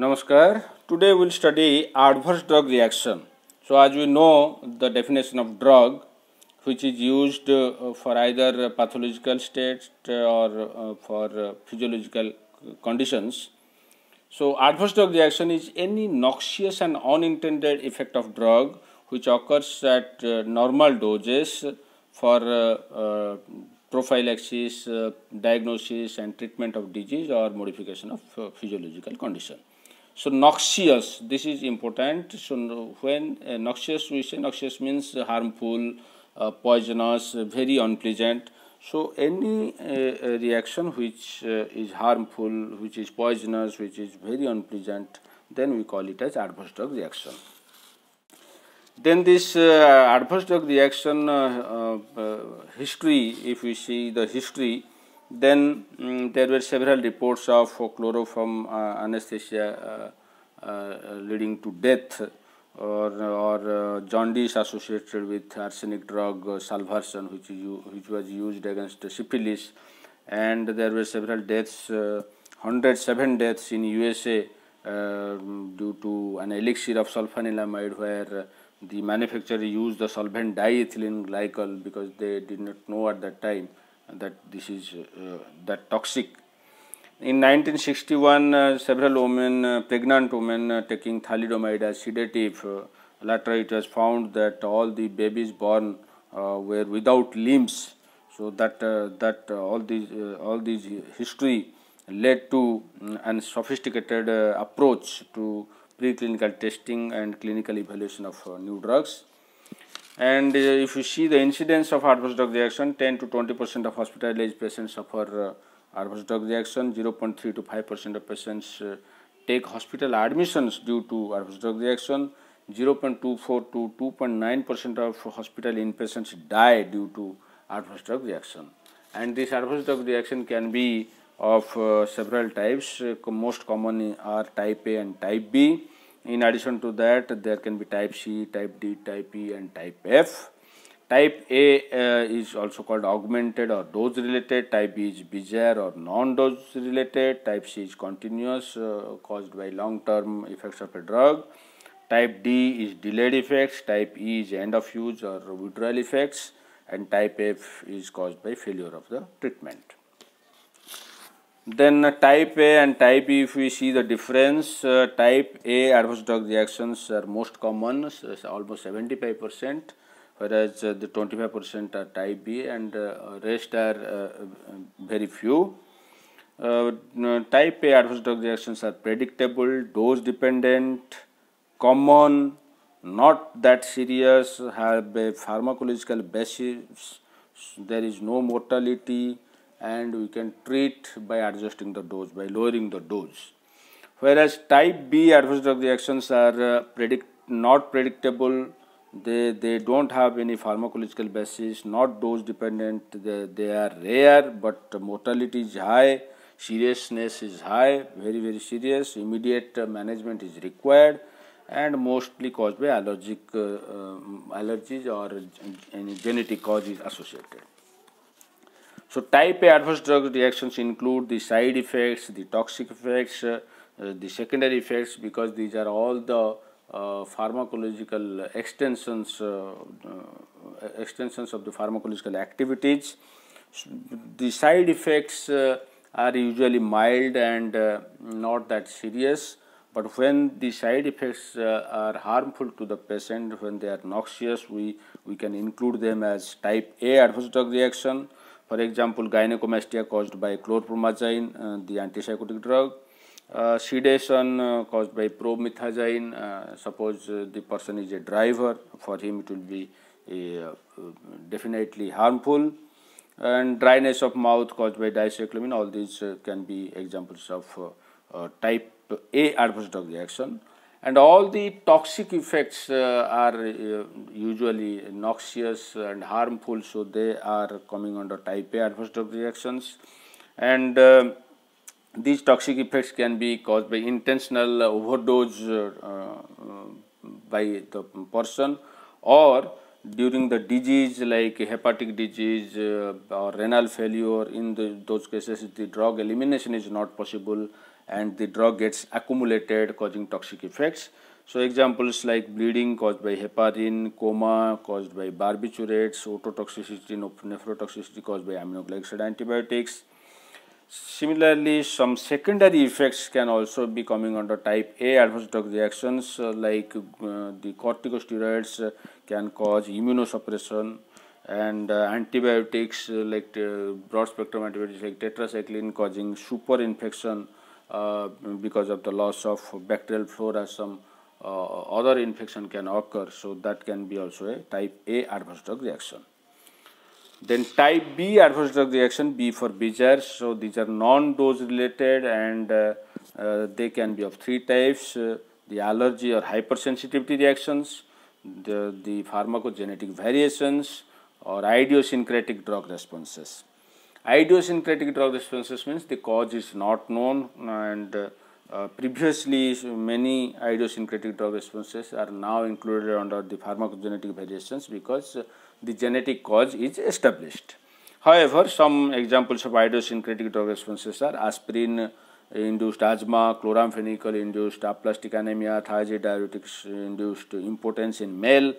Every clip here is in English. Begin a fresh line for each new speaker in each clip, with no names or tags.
Namaskar. Today we'll study adverse drug reaction. So as we know the definition of drug which is used uh, for either pathological state uh, or uh, for physiological conditions. So adverse drug reaction is any noxious and unintended effect of drug which occurs at normal doses for prophylaxis, diagnosis and treatment of disease or modification of physiological condition so noxious this is important so when uh, noxious we say noxious means harmful uh, poisonous very unpleasant so any uh, uh reaction which uh, is harmful which is poisonous which is very unpleasant then we call it as adverse drug reaction then this uh, adverse drug reaction history if we see the history then um, there were several reports of uh, chloroform uh, anesthesia uh, leading to death or, or jaundice associated with arsenic drug salvarsan which, which was used against syphilis and there were several deaths, uh, 107 deaths in USA uh, due to an elixir of sulfanilamide where uh, the manufacturer used the solvent diethylene glycol because they did not know at that time that this is uh, that toxic. In 1961, uh, several women, uh, pregnant women taking thalidomide as sedative, later it was found that all the babies born were without limbs. So that, that all, these, all these history led to mm, an sophisticated approach to preclinical testing and clinical evaluation of new drugs. And uh, if you see the incidence of adverse drug reaction, 10 to 20 percent of hospitalized patients suffer uh, adverse drug reaction, 0.3 to 5 percent of patients uh, take hospital admissions due to adverse drug reaction, 0.24 to 2.9 percent of hospital inpatients die due to adverse drug reaction. And this adverse drug reaction can be of uh, several types. Uh, most common are type A and type B in addition to that there can be type C, type D, type E and type F. Type A uh, is also called augmented or dose related, type B is bizarre or non-dose related, type C is continuous uh, caused by long-term effects of a drug, type D is delayed effects, type E is end of use or withdrawal effects and type F is caused by failure of the treatment. Then uh, type A and type B. if we see the difference, uh, type A adverse drug reactions are most common, so almost 75%, whereas uh, the 25% are type B and uh, rest are uh, very few. type A adverse drug reactions are predictable, dose dependent, common, not that serious, have a pharmacological basis, there is no mortality, and we can treat by adjusting the dose, by lowering the dose. Whereas type B adverse drug reactions are uh, predict, not predictable, they, they don't have any pharmacological basis, not dose dependent, they, they are rare but mortality is high, seriousness is high, very very serious, immediate uh, management is required and mostly caused by allergic uh, um, allergies or any genetic causes associated. So type A adverse drug reactions include the side effects, the toxic effects, uh, the secondary effects because these are all the uh, pharmacological extensions uh, uh extensions of the pharmacological activities. So the side effects uh, are usually mild and uh, not that serious but when the side effects uh, are harmful to the patient when they are noxious we we can include them as type a adverse drug reaction for example, gynecomastia caused by chlorpromazine, uh, the antipsychotic drug. Uh, sedation uh, caused by promethazine. suppose the person is a driver, for him it will be definitely harmful and dryness of mouth caused by dicyclamine all these uh, can be examples of uh, uh, type A adverse drug reaction and all the toxic effects uh, are uh, usually noxious and harmful so they are coming under type A adverse drug reactions and uh, these toxic effects can be caused by intentional overdose uh, uh, by the person or during the disease like hepatic disease uh, or renal failure in the, those cases the drug elimination is not possible and the drug gets accumulated causing toxic effects. So examples like bleeding caused by heparin, coma caused by barbiturates, ototoxicity, nephrotoxicity caused by aminoglycoside antibiotics. Similarly, some secondary effects can also be coming under type A adverse drug reactions uh, like uh, the corticosteroids uh, can cause immunosuppression and uh, antibiotics uh, like uh, broad spectrum antibiotics like tetracycline causing super infection uh, because of the loss of bacterial flora some uh, other infection can occur so that can be also a type A adverse drug reaction. Then type B adverse drug reaction B for bizarre so these are non-dose related and uh, they can be of three types the allergy or hypersensitivity reactions, the, the pharmacogenetic variations or idiosyncratic drug responses. Idiosyncratic drug responses means the cause is not known and uh, previously many idiosyncratic drug responses are now included under the pharmacogenetic variations because uh, the genetic cause is established. However, some examples of idiosyncratic drug responses are aspirin uh, induced asthma, chloramphenicol induced aplastic anemia, thiazide diuretics induced impotence in male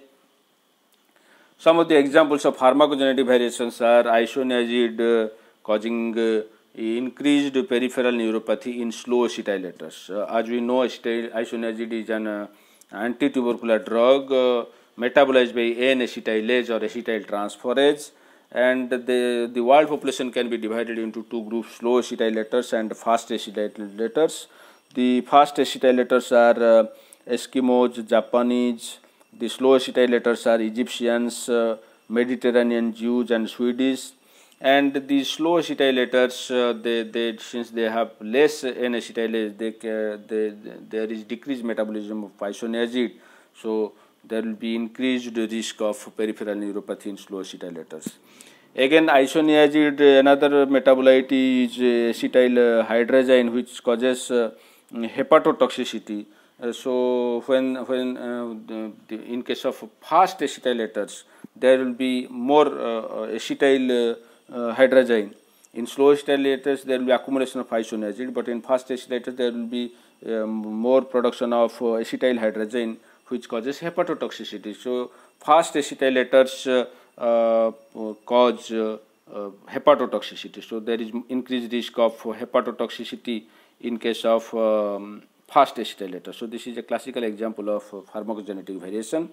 some of the examples of pharmacogenetic variations are isoniazid causing uh, increased peripheral neuropathy in slow acetylators. Uh, as we know, isoniazid is an uh, anti-tubercular drug uh, metabolized by N-acetylase or acetyl transferase and the, the world population can be divided into two groups, slow acetylators and fast acetylators. The fast acetylators are uh, Eskimos, Japanese, the Slovacite letters are Egyptians, uh, Mediterranean Jews and Swedish. And the Slovacite letters, uh, they, they, since they have less N-acetylase, they, they, uh, they, there is decreased metabolism of isoniazid. So there will be increased risk of peripheral neuropathy in Slovacite letters. Again, isoniazid, another metabolite is uh, acetyl uh, hydrazine which causes hepatotoxicity. Uh, so when when uh, the, the in case of fast acetylators there will be more uh, acetyl hydrazine in slow acetylators there will be accumulation of isoniazid but in fast acetylators there will be um, more production of acetyl hydrazine which causes hepatotoxicity so fast acetylators uh, cause uh, uh, hepatotoxicity. So there is increased risk of hepatotoxicity in case of um, Fast stylator. So this is a classical example of pharmacogenetic variation.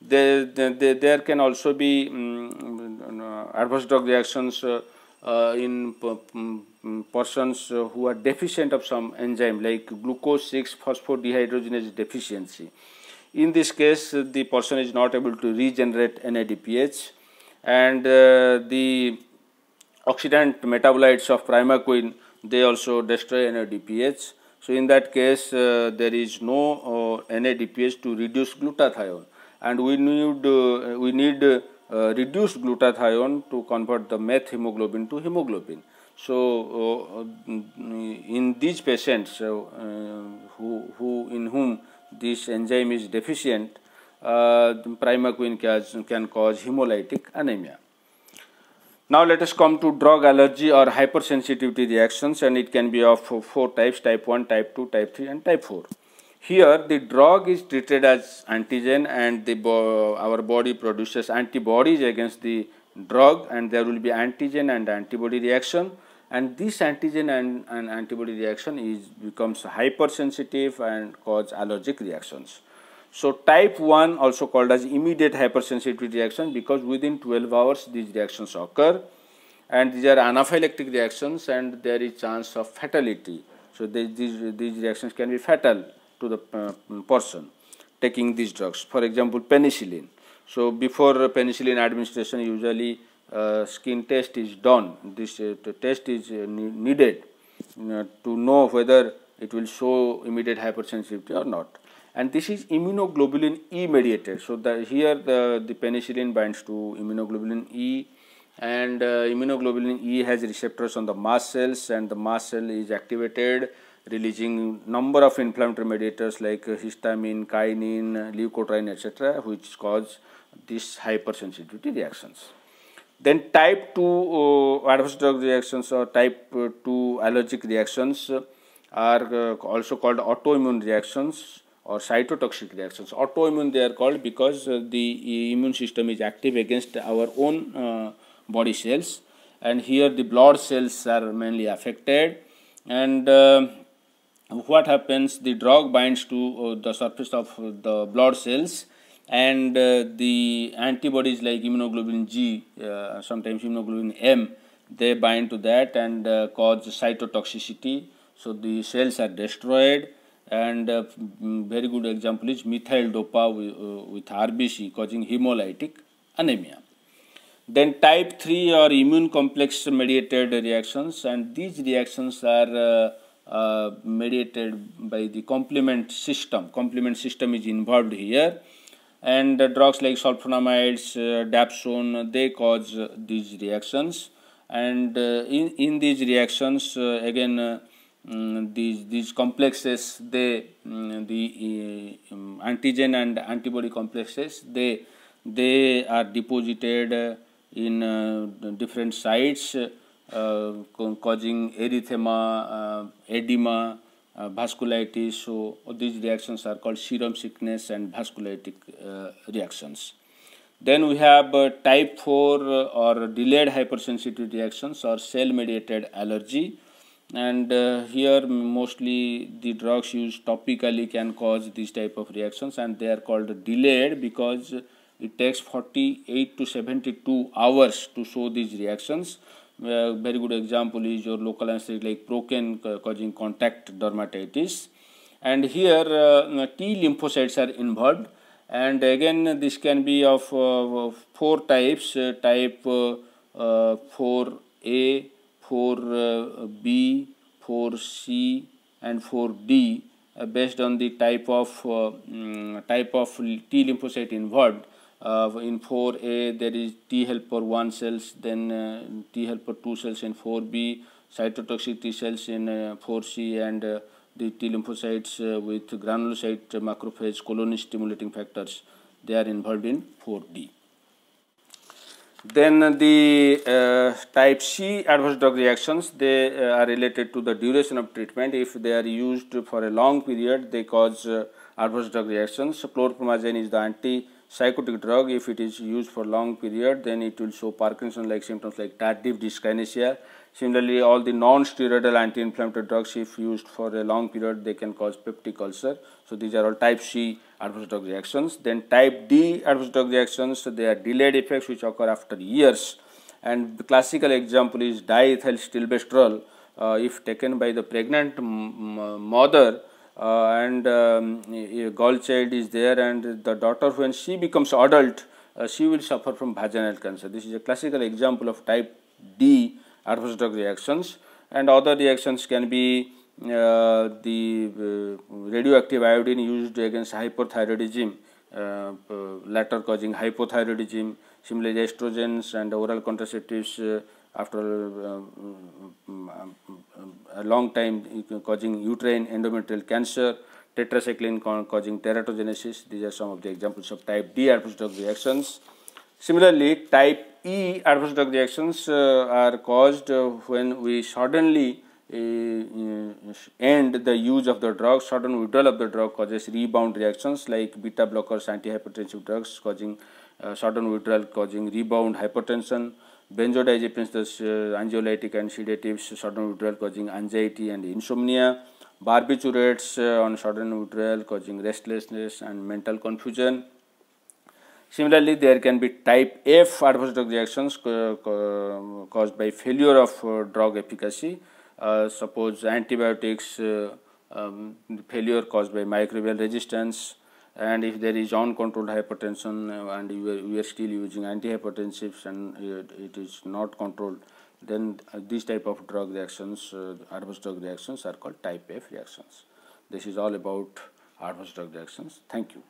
There, there, there can also be um, adverse drug reactions uh, uh, in mm, mm, persons uh, who are deficient of some enzyme like glucose 6 phosphodehydrogenase deficiency. In this case, uh, the person is not able to regenerate NADPH and uh, the oxidant metabolites of primaquine they also destroy NADPH so in that case, uh, there is no uh, NADPH to reduce glutathione, and we need uh, we need uh, reduced glutathione to convert the meth hemoglobin to hemoglobin. So uh, in these patients uh, who who in whom this enzyme is deficient, uh, primaquine can, can cause hemolytic anemia. Now let us come to drug allergy or hypersensitivity reactions and it can be of four types type 1, type 2, type 3 and type 4. Here the drug is treated as antigen and bo our body produces antibodies against the drug and there will be antigen and antibody reaction and this antigen and, and antibody reaction is becomes hypersensitive and cause allergic reactions. So type 1 also called as immediate hypersensitivity reaction because within 12 hours these reactions occur and these are anaphylactic reactions and there is chance of fatality. So they, these, these reactions can be fatal to the uh, person taking these drugs. For example, penicillin. So before penicillin administration usually uh, skin test is done. This uh, test is uh, needed uh, to know whether it will show immediate hypersensitivity or not and this is immunoglobulin E mediated. So the, here the, the penicillin binds to immunoglobulin E and uh, immunoglobulin E has receptors on the mast cells and the mast cell is activated releasing number of inflammatory mediators like uh, histamine, kinin, leukotriene etc. which cause this hypersensitivity reactions. Then type 2 uh, adverse drug reactions or type uh, 2 allergic reactions uh, are uh, also called autoimmune reactions or cytotoxic reactions. Autoimmune they are called because uh, the uh, immune system is active against our own uh, body cells and here the blood cells are mainly affected and uh, what happens the drug binds to uh, the surface of the blood cells and uh, the antibodies like immunoglobulin G sometimes immunoglobulin M they bind to that and cause cytotoxicity so the cells are destroyed and a uh, very good example is methyl dopa uh, with, RBC causing hemolytic anemia. Then type 3 are immune complex mediated reactions and these reactions are uh, uh mediated by the complement system. Complement system is involved here and drugs like sulfonamides, dapsone, they cause these reactions and in, in these reactions again Mm, these these complexes they mm, the uh, antigen and antibody complexes they they are deposited uh, in uh, different sites uh, causing erythema uh, edema vasculitis so these reactions are called serum sickness and vasculitic reactions then we have type 4 or delayed hypersensitivity reactions or cell mediated allergy and uh, here mostly the drugs used topically can cause these type of reactions and they are called delayed because it takes 48 to 72 hours to show these reactions uh, very good example is your local anesthetic like procaine causing contact dermatitis and here uh, T lymphocytes are involved and again this can be of, uh, four types uh, type 4A uh, uh, for uh, B, for C and for D uh, based on the type of um, type of T lymphocyte involved. Uh, in 4A there is T helper 1 cells, then uh, T helper 2 cells in 4B, cytotoxic T cells in 4C and the T lymphocytes with granulocyte macrophage colony stimulating factors they are involved in 4D. Then the uh, type C adverse drug reactions, they uh, are related to the duration of treatment. If they are used for a long period, they cause uh, adverse drug reactions. Chlorpromazine is the antipsychotic drug. If it is used for long period, then it will show Parkinson-like symptoms like tardive dyskinesia Similarly, all the non-steroidal anti-inflammatory drugs, if used for a long period, they can cause peptic ulcer. So these are all type C adverse drug reactions. Then type D adverse drug reactions, they are delayed effects which occur after years. And the classical example is diethylstilbestrol. Uh, if taken by the pregnant mother uh, and um, a girl child is there and the daughter when she becomes adult, uh, she will suffer from vaginal cancer. This is a classical example of type D adverse drug reactions and other reactions can be uh, the uh, radioactive iodine used against hyperthyroidism uh, uh, latter causing hypothyroidism similarly estrogens and oral contraceptives uh, after uh, a long time causing uterine endometrial cancer tetracycline causing teratogenesis these are some of the examples of type d adverse drug reactions similarly type E adverse drug reactions uh, are caused uh, when we suddenly uh, end the use of the drug, sudden withdrawal of the drug causes rebound reactions like beta blockers, antihypertensive drugs causing uh, sudden withdrawal causing rebound hypertension, benzodiazepines, the uh, angiolytic and sedatives, sudden withdrawal causing anxiety and insomnia, barbiturates uh, on sudden withdrawal causing restlessness and mental confusion, Similarly, there can be type F adverse drug reactions caused by failure of uh, drug efficacy. Uh, suppose antibiotics uh, um, failure caused by microbial resistance and if there is uncontrolled hypertension uh, and you are, you are still using antihypertensives and it is not controlled then uh, these type of drug reactions uh, adverse drug reactions are called type F reactions. This is all about adverse drug reactions. Thank you.